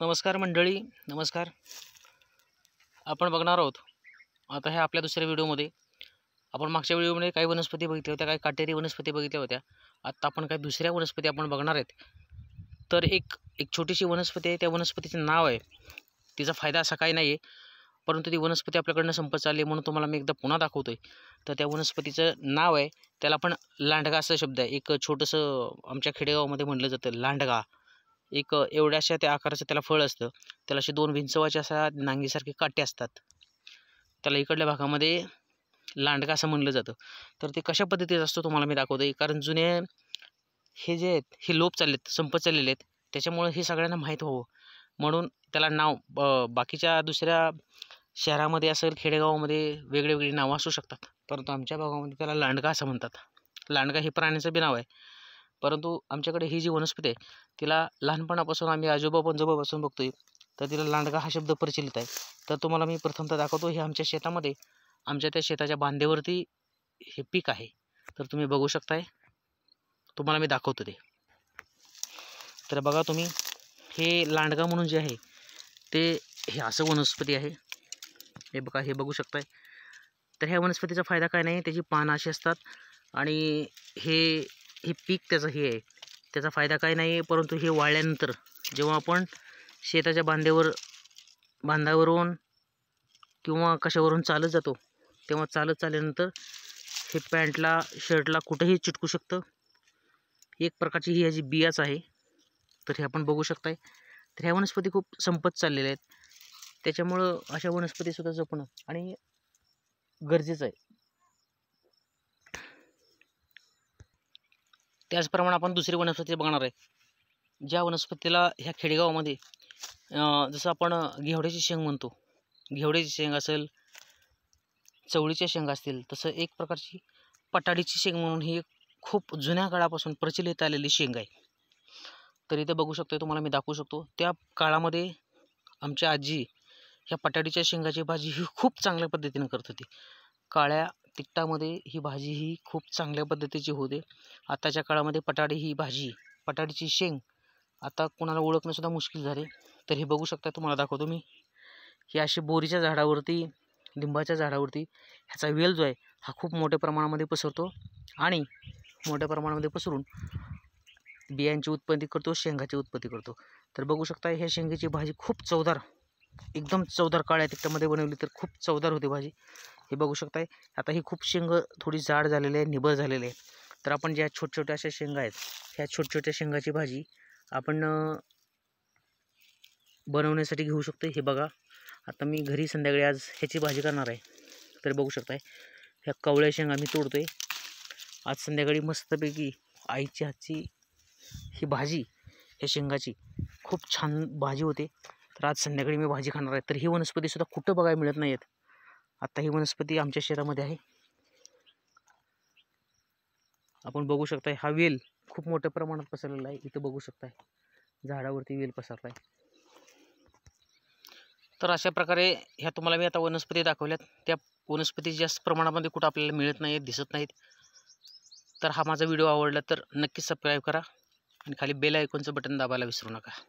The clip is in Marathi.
नमस्कार मंडळी नमस्कार आपण बघणार आहोत आता ह्या आपल्या दुसऱ्या व्हिडिओमध्ये आपण मागच्या व्हिडिओमध्ये काही वनस्पती बघितल्या होत्या काही काटेरी वनस्पती बघितल्या होत्या आत्ता आपण काही दुसऱ्या वनस्पती आपण बघणार आहेत तर एक एक छोटीशी वनस्पती आहे त्या वनस्पतीचं नाव आहे तिचा फायदा असा काही नाही आहे परंतु ती वनस्पती आपल्याकडनं संपत चालली म्हणून तुम्हाला मी एकदा पुन्हा दाखवतो आहे तर त्या वनस्पतीचं नाव आहे त्याला आपण लांडगा असा शब्द आहे एक छोटंसं आमच्या खेडेगावामध्ये म्हटलं जातं लांडगा एक एवढ्याशा त्या आकाराचं त्याला फळ असतं त्याला असे दोन विंचवाच्या असा नांगीसारखे काटे असतात त्याला इकडल्या भागामध्ये लांडगा असं म्हणलं जातं तर ते कशा पद्धतीचं असतो तुम्हाला मी दाखवतो कारण जुने हे जे आहेत हे लोप चाललेत संपत चाललेले आहेत त्याच्यामुळे हे सगळ्यांना माहीत व्हावं म्हणून त्याला नाव बाकीच्या दुसऱ्या शहरामध्ये असेल खेडेगावामध्ये वेगळी वेगळी नावं असू शकतात परंतु आमच्या भागामध्ये त्याला लांडगा असं म्हणतात लांडगा हे प्राण्याचं बी नाव आहे परंतु आमच्याकडे ही जी वनस्पती आहे तिला लहानपणापासून आम्ही आजोबा बघतो बघतोय तर तिला लांडगा हा शब्द प्रचलित आहे तर तुम्हाला मी प्रथमतः दाखवतो हे आमच्या शेतामध्ये आमच्या त्या शेताच्या बांधेवरती हे पीक आहे तर तुम्ही बघू शकताय तुम्हाला मी दाखवतो ते तर बघा तुम्ही हे लांडगा म्हणून जे आहे ते हे असं वनस्पती आहे हे बघा हे बघू शकताय तर ह्या वनस्पतीचा फायदा काय नाही त्याची पानं अशी असतात आणि हे हे पीक त्याचं हे आहे त्याचा फायदा काही नाही परंतु हे वाळल्यानंतर जेव्हा आपण शेताच्या बांधेवर बांधावरून किंवा कशावरून चालत जातो तेव्हा चालत चालल्यानंतर हे पॅन्टला शर्टला कुठेही चिटकू शकतं एक प्रकारची ही ह्याची बियाच आहे तर हे आपण बघू आहे तर ह्या वनस्पती खूप संपत चाललेल्या आहेत त्याच्यामुळं अशा वनस्पतीसुद्धा जपणं आणि गरजेचं आहे त्याचप्रमाणे आपण दुसरी वनस्पती बघणार आहे ज्या वनस्पतीला ह्या खेडेगावामध्ये जसं आपण घेवड्याची शेंग म्हणतो घेवड्याची शेंग असेल चवळीच्या शेंगा असतील तसं एक प्रकारची पटाडीची शेंग म्हणून ही खूप जुन्या काळापासून प्रचलित आलेली शेंग आहे तरी ते बघू शकतो तुम्हाला मी दाखवू शकतो त्या काळामध्ये आमची आजी ह्या पटाडीच्या शेंगाची भाजी ही खूप चांगल्या पद्धतीनं करत होती काळ्या तिखटामध्ये ही भाजी ही खूप चांगल्या पद्धतीची होते आताच्या काळामध्ये पटाडी ही भाजी पटाडीची शेंग आता कोणाला ओळखणंसुद्धा मुश्किल झाले तर हे बघू शकता तुम्हाला दाखवतो मी ही अशी बोरीच्या झाडावरती लिंबाच्या झाडावरती ह्याचा वेल जो आहे हा खूप मोठ्या प्रमाणामध्ये पसरतो आणि मोठ्या प्रमाणामध्ये पसरून बियांची उत्पत्ती करतो शेंगाची उत्पत्ती करतो तर बघू शकता ह्या शेंगेची भाजी खूप चवदार एकदम चवदार काळ्या तिखटामध्ये बनवली तर खूप चवदार होते भाजी हे बघू शकताय आता ही खूप शेंग थोडी जाड झालेली आहे निबळ झालेली आहे तर आपण ज्या छोट छोट्या अशा शेंगा आहेत ह्या छोट छोट्या शेंगाची भाजी आपण बनवण्यासाठी घेऊ शकतो हे बघा आता मी घरी संध्याकाळी आज ह्याची भाजी करणार आहे तर बघू शकताय ह्या कवळ्या शेंगा मी तोडतो आहे आज संध्याकाळी मस्तपैकी आईची हातची ही भाजी ह्या शेंगाची खूप छान भाजी होते तर आज संध्याकाळी मी भाजी खाणार आहे तर ही वनस्पतीसुद्धा कुठं बघायला मिळत नाही आहेत आत्ता ही वनस्पती आमच्या शेतामध्ये आहे आपण बघू शकता हा वेल खूप मोठ्या प्रमाणात पसरलेला आहे इथं बघू शकता झाडावरती वेल पसरला आहे तर अशा प्रकारे ह्या तुम्हाला मी आता वनस्पती दाखवल्यात त्या वनस्पती जास्त प्रमाणामध्ये कुठं आपल्याला मिळत नाहीत दिसत नाहीत तर हा माझा व्हिडिओ आवडला तर नक्कीच सबस्क्राईब करा आणि खाली बेल आयकॉनचं बटन दाबायला विसरू नका